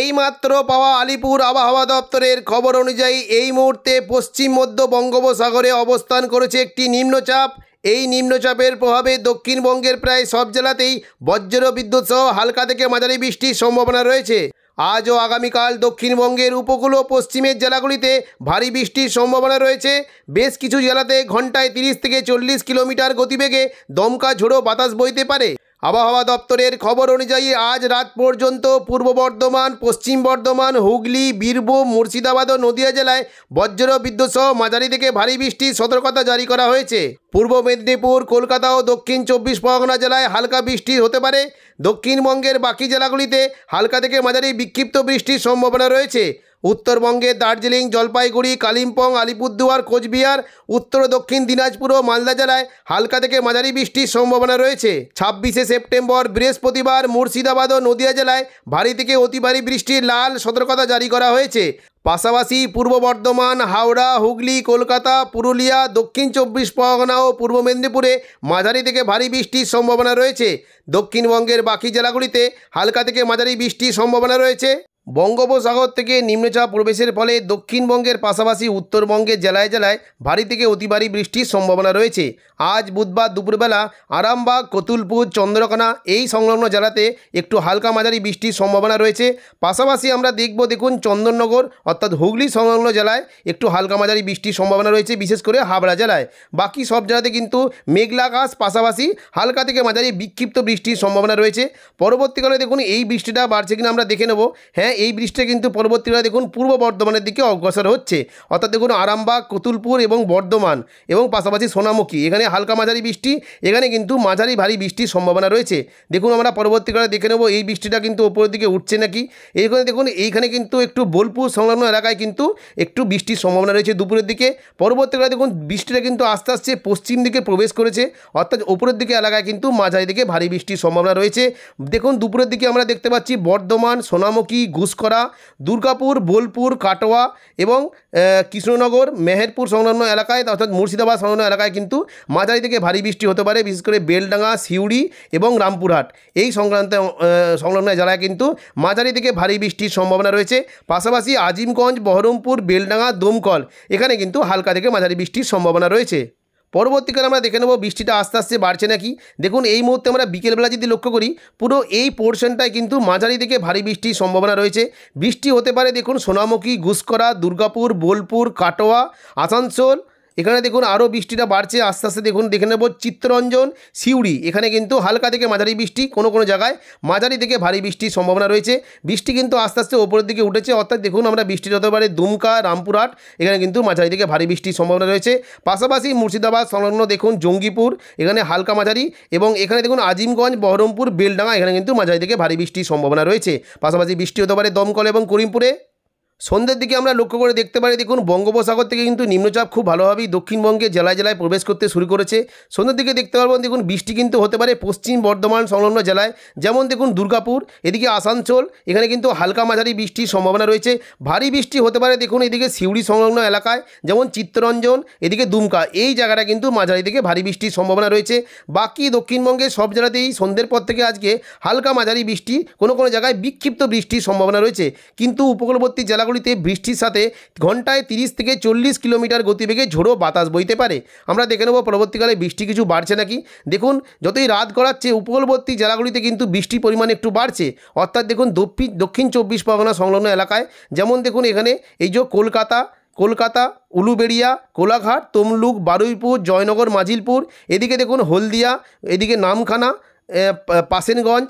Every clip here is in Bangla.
এইমাত্র পাওয়া আলিপুর আবহাওয়া দপ্তরের খবর অনুযায়ী এই মুহূর্তে পশ্চিম মধ্য বঙ্গোপসাগরে অবস্থান করেছে একটি নিম্নচাপ এই নিম্নচাপের প্রভাবে দক্ষিণবঙ্গের প্রায় সব জেলাতেই বজ্র বিদ্যুৎ সহ হালকা থেকে মাঝারি বৃষ্টির সম্ভাবনা রয়েছে আজ ও আগামীকাল দক্ষিণবঙ্গের উপকূল ও পশ্চিমের জেলাগুলিতে ভারী বৃষ্টির সম্ভাবনা রয়েছে বেশ কিছু জেলাতে ঘন্টায় তিরিশ থেকে চল্লিশ কিলোমিটার গতিবেগে দমকা ঝোড়ো বাতাস বইতে পারে আবহাওয়া দপ্তরের খবর অনুযায়ী আজ রাত পর্যন্ত পূর্ব বর্ধমান পশ্চিম বর্ধমান হুগলি বীরভূম মুর্শিদাবাদ ও নদিয়া জেলায় বজ্র সহ মাঝারি থেকে ভারী বৃষ্টির সতর্কতা জারি করা হয়েছে পূর্ব মেদিনীপুর কলকাতা ও দক্ষিণ চব্বিশ পরগনা জেলায় হালকা বৃষ্টি হতে পারে দক্ষিণবঙ্গের বাকি জেলাগুলিতে হালকা থেকে মাঝারি বিক্ষিপ্ত বৃষ্টির সম্ভাবনা রয়েছে উত্তরবঙ্গে দার্জিলিং জলপাইগুড়ি কালিম্পং আলিপুরদুয়ার কোচবিহার উত্তর ও দক্ষিণ দিনাজপুর ও মালদা জেলায় হালকা থেকে মাঝারি বৃষ্টির সম্ভাবনা রয়েছে ছাব্বিশে সেপ্টেম্বর বৃহস্পতিবার মুর্শিদাবাদ ও নদিয়া জেলায় ভারী থেকে অতি ভারী বৃষ্টির লাল সতর্কতা জারি করা হয়েছে পাশাপাশি পূর্ব বর্ধমান হাওড়া হুগলি কলকাতা পুরুলিয়া দক্ষিণ চব্বিশ পরগনা ও পূর্ব মেদিনীপুরে মাঝারি থেকে ভারী বৃষ্টির সম্ভাবনা রয়েছে দক্ষিণবঙ্গের বাকি জেলাগুলিতে হালকা থেকে মাঝারি বৃষ্টির সম্ভাবনা রয়েছে বঙ্গোপসাগর থেকে নিম্নচাপ প্রবেশের ফলে দক্ষিণবঙ্গের পাশাপাশি উত্তরবঙ্গের জেলায় জেলায় ভারী থেকে অতি ভারী বৃষ্টির সম্ভাবনা রয়েছে আজ বুধবার দুপুরবেলা আরামবাগ কতুলপুর চন্দ্রকোনা এই সংলগ্ন জেলাতে একটু হালকা মাঝারি বৃষ্টির সম্ভাবনা রয়েছে পাশাপাশি আমরা দেখব দেখুন চন্দননগর অর্থাৎ হুগলি সংলগ্ন জেলায় একটু হালকা মাঝারি বৃষ্টির সম্ভাবনা রয়েছে বিশেষ করে হাবড়া জেলায় বাকি সব জেলাতে কিন্তু মেঘলাকাশ পাশাপাশি হালকা থেকে মাঝারি বিক্ষিপ্ত বৃষ্টির সম্ভাবনা রয়েছে পরবর্তীকালে দেখুন এই বৃষ্টিটা বাড়ছে কিনা আমরা দেখে নেব হ্যাঁ এই বৃষ্টিটা কিন্তু পরবর্তীকালে দেখুন পূর্ব বর্ধমানের দিকে অগ্রসর হচ্ছে অর্থাৎ দেখুন আরামবাগ কতুলপুর এবং বর্ধমান এবং পাশাপাশি সোনামুখী এখানে হালকা মাঝারি বৃষ্টি এখানে কিন্তু মাঝারি ভারী বৃষ্টির সম্ভাবনা রয়েছে দেখুন আমরা পরবর্তীকালে দেখে নেব এই বৃষ্টিটা কিন্তু ওপরের দিকে উঠছে নাকি এইখানে দেখুন এইখানে কিন্তু একটু বোলপুর সংলগ্ন এলাকায় কিন্তু একটু বৃষ্টির সম্ভাবনা রয়েছে দুপুরের দিকে পরবর্তীকালে দেখুন বৃষ্টিটা কিন্তু আস্তে আস্তে পশ্চিম দিকে প্রবেশ করেছে অর্থাৎ ওপরের দিকে এলাকায় কিন্তু মাঝারি দিকে ভারী বৃষ্টির সম্ভাবনা রয়েছে দেখুন দুপুরের দিকে আমরা দেখতে পাচ্ছি বর্ধমান সোনামুখী ঘুষখরা দুর্গাপুর বোলপুর কাটোয়া এবং কৃষ্ণনগর মেহেরপুর সংলগ্ন এলাকায় অর্থাৎ মুর্শিদাবাদ সংলগ্ন এলাকায় কিন্তু মাঝারি থেকে ভারী বৃষ্টি হতে পারে বিশেষ করে বেলডাঙ্গা সিউড়ি এবং রামপুরহাট এই সংক্রান্ত সংলগ্ন জেলায় কিন্তু মাঝারি থেকে ভারী বৃষ্টির সম্ভাবনা রয়েছে পাশাপাশি আজিমগঞ্জ বহরমপুর বেলডাঙ্গা দমকল এখানে কিন্তু হালকা থেকে মাঝারি বৃষ্টির সম্ভাবনা রয়েছে পরবর্তীকালে আমরা দেখে নেব বৃষ্টিটা আস্তে আস্তে বাড়ছে নাকি দেখুন এই মুহূর্তে আমরা বিকেলবেলা যদি লক্ষ্য করি পুরো এই পোর্শনটায় কিন্তু মাঝারি থেকে ভারী বৃষ্টির সম্ভাবনা রয়েছে বৃষ্টি হতে পারে দেখুন সোনামুখী গুসকরা দুর্গাপুর বোলপুর কাটোয়া আসানসোল এখানে দেখুন আরও বৃষ্টিটা বাড়ছে আস্তে আস্তে দেখুন দেখে নেব চিত্তরঞ্জন সিউড়ি এখানে কিন্তু হালকা থেকে মাঝারি বৃষ্টি কোনো কোনো জায়গায় মাঝারি থেকে ভারী বৃষ্টির সম্ভাবনা রয়েছে বৃষ্টি কিন্তু আস্তে আস্তে ওপরের দিকে উঠেছে অর্থাৎ দেখুন আমরা বৃষ্টি হতে পারে দুমকা রামপুরহাট এখানে কিন্তু মাঝারি থেকে ভারী বৃষ্টির সম্ভাবনা রয়েছে পাশাপাশি মুর্শিদাবাদ সংলগ্ন দেখুন জঙ্গিপুর এখানে হালকা মাঝারি এবং এখানে দেখুন আজিমগঞ্জ বহরমপুর বেলডাঙ্গা এখানে কিন্তু মাঝারি থেকে ভারী বৃষ্টির সম্ভাবনা রয়েছে পাশাপাশি বৃষ্টি হতে পারে দমকল এবং করিমপুরে সন্ধ্যের দিকে আমরা লক্ষ্য করে দেখতে পারি দেখুন বঙ্গোপসাগর থেকে কিন্তু নিম্নচাপ খুব ভালোভাবেই দক্ষিণবঙ্গে জেলায় জেলায় প্রবেশ করতে শুরু করেছে সন্ধ্যের দিকে দেখতে পারবেন দেখুন বৃষ্টি কিন্তু হতে পারে পশ্চিম বর্ধমান সংলগ্ন জেলায় যেমন দেখুন দুর্গাপুর এদিকে আসানসোল এখানে কিন্তু হালকা মাঝারি বৃষ্টির সম্ভাবনা রয়েছে ভারী বৃষ্টি হতে পারে দেখুন এদিকে সিউড়ি সংলগ্ন এলাকায় যেমন চিত্তরঞ্জন এদিকে দুমকা এই জায়গাটা কিন্তু মাঝারি থেকে ভারী বৃষ্টির সম্ভাবনা রয়েছে বাকি দক্ষিণবঙ্গের সব জেলাতেই সন্ধ্যের পর থেকে আজকে হালকা মাঝারি বৃষ্টি কোনো কোনো জায়গায় বিক্ষিপ্ত বৃষ্টির সম্ভাবনা রয়েছে কিন্তু উপকূলবর্তী জেলা জেলাগুলিতে বৃষ্টির সাথে ঘন্টায় তিরিশ থেকে চল্লিশ কিলোমিটার গতিবেগে ঝোড়ো বাতাস বইতে পারে আমরা দেখে নেব পরবর্তীকালে বৃষ্টি কিছু বাড়ছে নাকি দেখুন যতই রাত গড়াচ্ছে উপকূলবর্তী জেলাগুলিতে কিন্তু বৃষ্টির পরিমাণ একটু বাড়ছে অর্থাৎ দেখুন দক্ষিণ দক্ষিণ চব্বিশ পরগনা সংলগ্ন এলাকায় যেমন দেখুন এখানে এই যে কলকাতা কলকাতা উলুবেড়িয়া কোলাঘাট তমলুক বারুইপুর জয়নগর মাজিলপুর এদিকে দেখুন হলদিয়া এদিকে নামখানা পাশেনগঞ্জ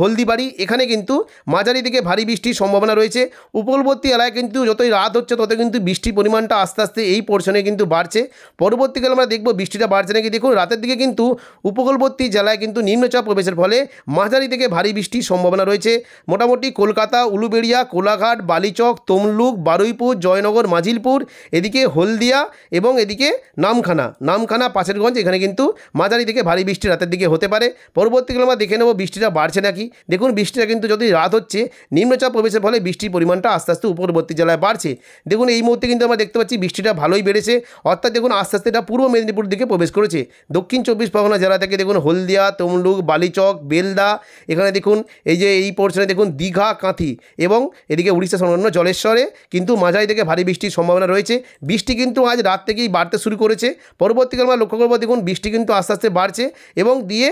হলদিবাড়ি এখানে কিন্তু মাঝারি থেকে ভারী বৃষ্টির সম্ভাবনা রয়েছে উপকূলবর্তী এলাকায় কিন্তু যতই রাত হচ্ছে তত কিন্তু বৃষ্টির পরিমাণটা আস্তে আস্তে এই পোর্শনে কিন্তু বাড়ছে পরবর্তীকালে আমরা দেখব বৃষ্টিটা বাড়ছে নাকি দেখুন রাতের দিকে কিন্তু উপকূলবর্তী জেলায় কিন্তু নিম্নচাপ প্রবেশের ফলে মাঝারি থেকে ভারী বৃষ্টির সম্ভাবনা রয়েছে মোটামুটি কলকাতা উলুবেড়িয়া কোলাঘাট বালিচক তমলুক বারুইপুর জয়নগর মাজিলপুর এদিকে হলদিয়া এবং এদিকে নামখানা নামখানা পাশেরগঞ্জ এখানে কিন্তু মাঝারি থেকে ভারী বৃষ্টি রাতের দিকে হতে পারে পরবর্তীকালে আমরা দেখে নেব বৃষ্টিটা বাড়ছে বাড়ছে নাকি দেখুন বৃষ্টিটা কিন্তু যদি রাত হচ্ছে নিম্নচাপ প্রবেশের ফলে বৃষ্টির পরিমাণটা আস্তে আস্তে উপরবর্তী জেলায় বাড়ছে দেখুন এই মুহূর্তে কিন্তু আমরা দেখতে পাচ্ছি বৃষ্টিটা ভালোই বেড়েছে অর্থাৎ দেখুন আস্তে আস্তে এটা পূর্ব মেদিনীপুর দিকে প্রবেশ করেছে দক্ষিণ চব্বিশ পরগনা জেলা থেকে দেখুন হলদিয়া তমলুক বালিচক বেলদা এখানে দেখুন এই যে এই পোর্শনে দেখুন দীঘা কাঁথি এবং এদিকে উড়িষ্যা সংলগ্ন জলেশ্বরে কিন্তু মাঝারি থেকে ভারী বৃষ্টির সম্ভাবনা রয়েছে বৃষ্টি কিন্তু আজ রাত থেকেই বাড়তে শুরু করেছে পরবর্তীকালে আমরা লক্ষ্য করবো দেখুন বৃষ্টি কিন্তু আস্তে আস্তে বাড়ছে এবং দিয়ে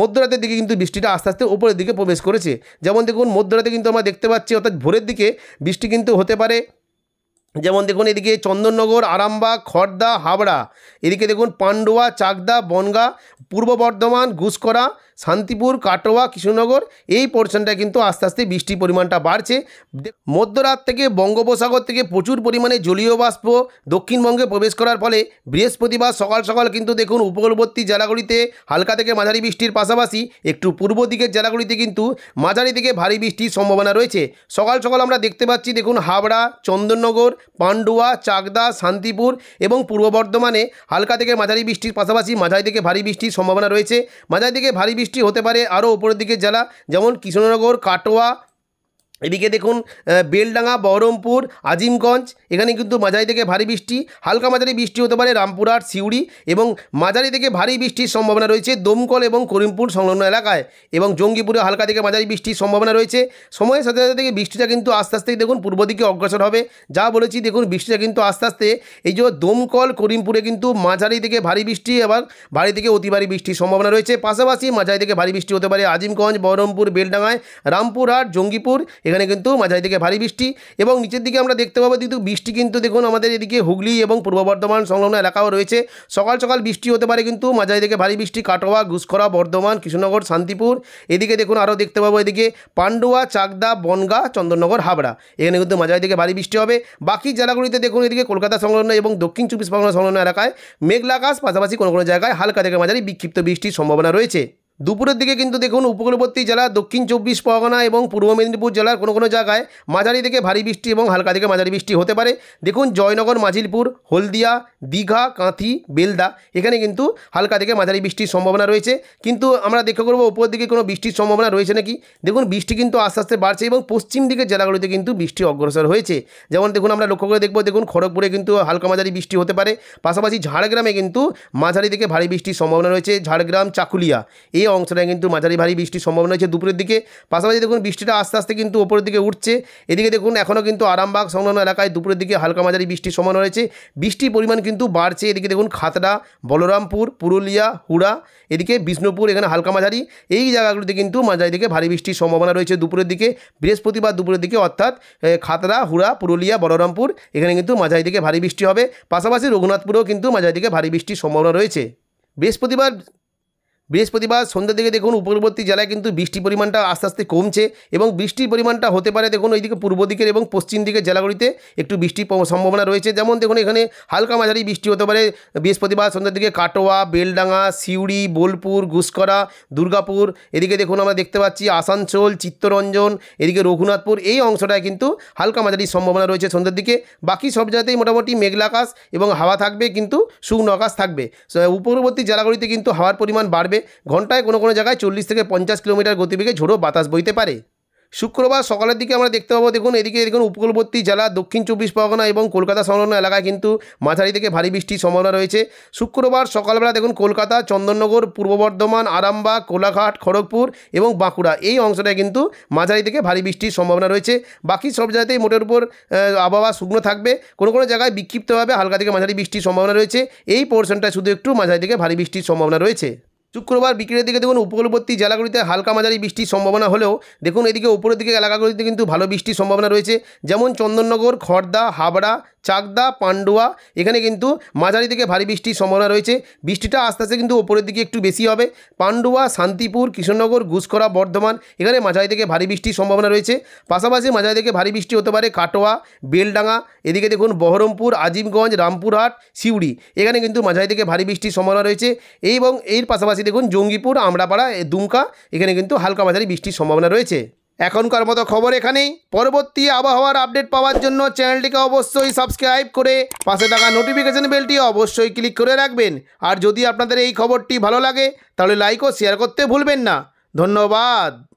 মধ্যরাতের দিকে কিন্তু বৃষ্টিটা আস্তে আস্তে ওপরের দিকে প্রবেশ করেছে যেমন দেখুন মধ্যরাতে কিন্তু আমরা দেখতে পাচ্ছি অর্থাৎ ভোরের দিকে বৃষ্টি কিন্তু হতে পারে যেমন দেখুন এদিকে চন্দননগর আরামবাগ খড়দা হাবড়া এদিকে দেখুন পান্ডুয়া চাকদা বনগা পূর্ব বর্ধমান ঘুসকরা শান্তিপুর কাটোয়া কৃষ্ণনগর এই পোর্শনটা কিন্তু আস্তে আস্তে বৃষ্টির পরিমাণটা বাড়ছে মধ্যরাত থেকে বঙ্গোপসাগর থেকে প্রচুর পরিমাণে জলীয় বাষ্প দক্ষিণবঙ্গে প্রবেশ করার ফলে বৃহস্পতিবার সকাল সকাল কিন্তু দেখুন উপকূলবর্তী জেলাগুলিতে হালকা থেকে মাঝারি বৃষ্টির পাশাপাশি একটু পূর্ব দিকের জেলাগুলিতে কিন্তু মাঝারি থেকে ভারী বৃষ্টির সম্ভাবনা রয়েছে সকাল সকাল আমরা দেখতে পাচ্ছি দেখুন হাবড়া চন্দননগর পান্ডুয়া চাকদা শান্তিপুর এবং পূর্ব বর্ধমানে হালকা থেকে মাঝারি বৃষ্টির পাশাপাশি মাঝারি থেকে ভারী বৃষ্টির সম্ভাবনা রয়েছে মাঝারি থেকে ভারী বৃষ্টি বৃষ্টি হতে পারে আরও ওপরের দিকে জেলা যেমন কৃষ্ণনগর কাটোয়া এদিকে দেখুন বেলডাঙ্গা বহরমপুর আজিমগঞ্জ এখানে কিন্তু মাঝারি থেকে ভারী বৃষ্টি হালকা মাঝারি বৃষ্টি হতে পারে রামপুরহাট সিউড়ি এবং মাঝারি থেকে ভারী বৃষ্টির সম্ভাবনা রয়েছে দমকল এবং করিমপুর সংলগ্ন এলাকায় এবং জঙ্গিপুরে হালকা থেকে মাঝারি বৃষ্টির সম্ভাবনা রয়েছে সময়ের সাথে সাথে থেকে বৃষ্টিটা কিন্তু আস্তে আস্তেই দেখুন পূর্ব দিকে অগ্রসর হবে যা বলেছি দেখুন বৃষ্টিটা কিন্তু আস্তে আস্তে এই যে দমকল করিমপুরে কিন্তু মাঝারি থেকে ভারী বৃষ্টি এবং ভারী থেকে অতি ভারী বৃষ্টির সম্ভাবনা রয়েছে পাশাপাশি মাঝারি থেকে ভারী বৃষ্টি হতে পারে আজিমগঞ্জ বহরমপুর বেলডাঙ্গায় রামপুরহাট জঙ্গিপুর এখানে কিন্তু মাঝারি থেকে ভারী বৃষ্টি এবং নিচের দিকে আমরা দেখতে পাবো কিন্তু বৃষ্টি কিন্তু দেখুন আমাদের এদিকে হুগলি এবং পূর্ব বর্ধমান সংলগ্ন এলাকাও রয়েছে সকাল সকাল বৃষ্টি হতে পারে কিন্তু মাঝারি থেকে ভারী বৃষ্টি কাটোয়া ঘুষখরা বর্ধমান কৃষ্ণনগর শান্তিপুর এদিকে দেখুন আরও দেখতে পাবো এদিকে পান্ডুয়া চাকদা বনগা চন্দননগর হাবড়া এখানে কিন্তু মাঝারি থেকে ভারী বৃষ্টি হবে বাকি জেলাগুলিতে দেখুন এদিকে কলকাতা সংলগ্ন এবং দক্ষিণ চব্বিশ পরগনা সংলগ্ন এলাকায় মেঘলা আকাশ পাশাপাশি কোনো কোনো জায়গায় হালকা থেকে মাঝারি বিক্ষিপ্ত বৃষ্টির সম্ভাবনা রয়েছে দুপুরের দিকে কিন্তু দেখুন উপকূলবর্তী জেলা দক্ষিণ চব্বিশ পরগনা এবং পূর্ব মেদিনীপুর জেলার কোনো কোনো জায়গায় মাঝারি থেকে ভারী বৃষ্টি এবং হালকা থেকে মাঝারি বৃষ্টি হতে পারে দেখুন জয়নগর মাঝিলপুর হলদিয়া দীঘা কাঁথি বেলদা এখানে কিন্তু হালকা থেকে মাঝারি বৃষ্টির সম্ভাবনা রয়েছে কিন্তু আমরা দেখে করবো উপর দিকে কোনো বৃষ্টির সম্ভাবনা রয়েছে নাকি দেখুন বৃষ্টি কিন্তু আস্তে আস্তে বাড়ছে এবং পশ্চিম দিকের জেলাগুলিতে কিন্তু বৃষ্টি অগ্রসর হয়েছে যেমন দেখুন আমরা লক্ষ্য করে দেখব দেখুন খড়গপুরে কিন্তু হালকা মাঝারি বৃষ্টি হতে পারে পাশাপাশি ঝাড়গ্রামে কিন্তু মাঝারি থেকে ভারী বৃষ্টির সম্ভাবনা রয়েছে ঝাড়গ্রাম চাকুলিয়া এই অংশটা কিন্তু মাঝারি ভারী বৃষ্টির সম্ভাবনা রয়েছে দুপুরের দিকে পাশাপাশি দেখুন বৃষ্টিটা আস্তে আস্তে কিন্তু ওপরের দিকে উঠছে এদিকে দেখুন এখনও কিন্তু আরামবাগ সংলগ্ন এলাকায় দুপুরের দিকে হালকা মাঝারি বৃষ্টির সম্ভাবনা রয়েছে বৃষ্টির পরিমাণ কিন্তু বাড়ছে এদিকে দেখুন খাতড়া বলরামপুর পুরুলিয়া হুড়া এদিকে বিষ্ণুপুর এখানে হালকা মাঝারি এই জায়গাগুলিতে কিন্তু মাঝারি দিকে ভারী বৃষ্টির সম্ভাবনা রয়েছে দুপুরের দিকে বৃহস্পতিবার দুপুরের দিকে অর্থাৎ খাতড়া হুড়া পুরুলিয়া বলরামপুর এখানে কিন্তু মাঝারি দিকে ভারী বৃষ্টি হবে পাশাপাশি রঘুনাথপুরেও কিন্তু মাঝারি দিকে ভারী বৃষ্টির সম্ভাবনা রয়েছে বৃহস্পতিবার বৃহস্পতিবার সন্ধ্যা দিকে দেখুন উপকূলবর্তী জেলায় কিন্তু বৃষ্টির পরিমাণটা আস্তে আস্তে কমছে এবং বৃষ্টির পরিমাণটা হতে পারে দেখুন ওইদিকে পূর্ব দিকের এবং পশ্চিম দিকের জেলাগুলিতে একটু বৃষ্টির সম্ভাবনা রয়েছে যেমন দেখুন এখানে হালকা মাঝারি বৃষ্টি হতে পারে বৃহস্পতিবার সন্ধ্যার দিকে কাটোয়া বেলডাঙ্গা সিউড়ি বোলপুর ঘুসকরা দুর্গাপুর এদিকে দেখুন আমরা দেখতে পাচ্ছি আসানসোল চিত্তরঞ্জন এদিকে রঘুনাথপুর এই অংশটায় কিন্তু হালকা মাঝারি সম্ভাবনা রয়েছে সন্ধ্যার দিকে বাকি সব জায়গাতেই মোটামুটি মেঘলা আকাশ এবং হাওয়া থাকবে কিন্তু শুকনো আকাশ থাকবে উপকূলবর্তী জেলাগুলিতে কিন্তু হাওয়ার পরিমাণ বাড়বে ঘন্টায় কোনো কোনো জায়গায় চল্লিশ থেকে পঞ্চাশ কিলোমিটার গতিবেগে ঝোড়ো বাতাস বইতে পারে শুক্রবার সকালের দিকে আমরা দেখতে পাবো দেখুন এদিকে দেখুন উপকূলবর্তী জেলা দক্ষিণ চব্বিশ পরগনা এবং কলকাতা সংলগ্ন এলাকায় কিন্তু মাঝারি থেকে ভারী বৃষ্টির সম্ভাবনা রয়েছে শুক্রবার সকালবেলা দেখুন কলকাতা চন্দননগর পূর্ব বর্ধমান আরামবাগ কোলাঘাট খড়গপুর এবং বাঁকুড়া এই অংশটায় কিন্তু মাঝারি থেকে ভারী বৃষ্টির সম্ভাবনা রয়েছে বাকি সব জায়গাতেই মোটের উপর আবহাওয়া শুকনো থাকবে কোনো কোনো জায়গায় বিক্ষিপ্তভাবে হালকা থেকে মাঝারি বৃষ্টির সম্ভাবনা রয়েছে এই পোর্শনটায় শুধু একটু মাঝারি থেকে ভারী বৃষ্টির সম্ভাবনা রয়েছে শুক্রবার বিকেলের দিকে দেখুন উপকূলবর্তী জেলাগুলিতে হালকা মাঝারি বৃষ্টির সম্ভাবনা হলেও দেখুন এদিকে উপরের দিকে এলাকাগুলিতে কিন্তু ভালো বৃষ্টির সম্ভাবনা রয়েছে যেমন চন্দননগর খড়দা হাবড়া চাকদা পান্ডুয়া এখানে কিন্তু মাঝারি থেকে ভারী বৃষ্টির সম্ভাবনা রয়েছে বৃষ্টিটা আস্তে আস্তে কিন্তু ওপরের দিকে একটু বেশি হবে পান্ডুয়া শান্তিপুর কৃষ্ণনগর ঘুষখরা বর্ধমান এখানে মাঝারি থেকে ভারী বৃষ্টির সম্ভাবনা রয়েছে পাশাপাশি মাঝারি থেকে ভারী বৃষ্টি হতে পারে কাটোয়া বেলডাঙ্গা এদিকে দেখুন বহরমপুর আজিমগঞ্জ রামপুরহাট সিউড়ি এখানে কিন্তু মাঝারি থেকে ভারী বৃষ্টির সম্ভাবনা রয়েছে এবং এর পাশাপাশি পাশাপাশি দেখুন জঙ্গিপুর আমড়াপাড়া দুমকা এখানে কিন্তু হালকা মাঝারি বৃষ্টির সম্ভাবনা রয়েছে এখনকার মতো খবর এখানেই পরবর্তী আবহাওয়ার আপডেট পাওয়ার জন্য চ্যানেলটিকে অবশ্যই সাবস্ক্রাইব করে পাশে থাকা নোটিফিকেশন বেলটি অবশ্যই ক্লিক করে রাখবেন আর যদি আপনাদের এই খবরটি ভালো লাগে তাহলে লাইক ও শেয়ার করতে ভুলবেন না ধন্যবাদ